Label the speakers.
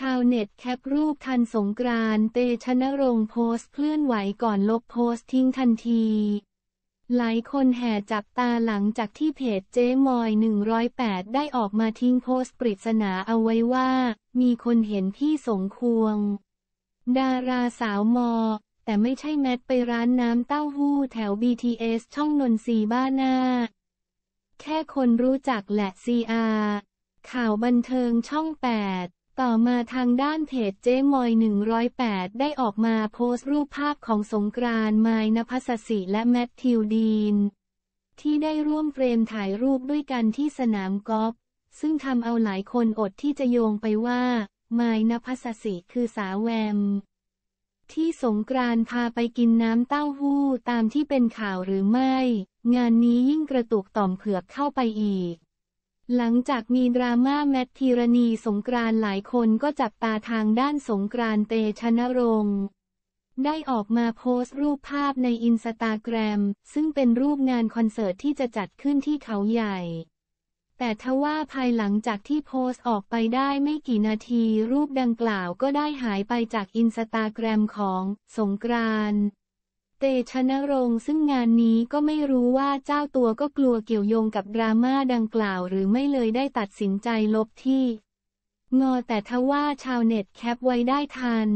Speaker 1: ชาวเน็ตแคปรูปทันสงกรานเตชนรงโพสเคลื่อนไหวก่อนลบโพสทิ้งทันที หลายคนแห่จับตาหลังจากที่เพจเจ๊มอย 108 ได้ออกมาทิ้งโพสต์ปริศนาเอาไว้ว่า มีคนเห็นพี่สงควง ดาราสาวมอ แต่ไม่ใช่แมทไปร้านน้ำเต้าหู้แถว BTS ช่องนนทรีบ้านหน้าแค่คนรู้จักแหละ CR ข่าวบันเทิงช่อง8ต่อมาทางด้านเพจเจ๊มอย 108 ได้ออกมาโพสต์รูปภาพของสงกรานต์ไมนภัสสิและแมทธิวดีน ที่ได้ร่วมเฟรมถ่ายรูปด้วยกันที่สนามกอล์ฟซึ่งทำเอาหลายคนอดที่จะโยงไปว่า ไมนภัสสิคือสาวแวม ที่สงกรานต์พาไปกินน้ำเต้าหู้ตามที่เป็นข่าวหรือไม่ งานนี้ยิ่งกระตุกต่อมเผือกเข้าไปอีกหลังจากมีดราม่าแมทธีรณีสงกรานหลายคนก็จับตาทางด้านสงกรานเตชนรงค์ ได้ออกมาโพสต์รูปภาพในอินสตาแกรมซึ่งเป็นรูปงานคอนเสิร์ตที่จะจัดขึ้นที่เขาใหญ่ แต่ทว่าภายหลังจากที่โพสต์ออกไปได้ไม่กี่นาทีรูปดังกล่าวก็ได้หายไปจากอินสตาแกรมของสงกรานต์เตชะนรงซึ่งงานนี้ก็ไม่รู้ว่าเจ้าตัวก็กลัวเกี่ยวโยงกับดราม่าดังกล่าวหรือไม่เลยได้ตัดสินใจลบที่ งอแต่ทว่าชาวเน็ตแคปไว้ได้ทัน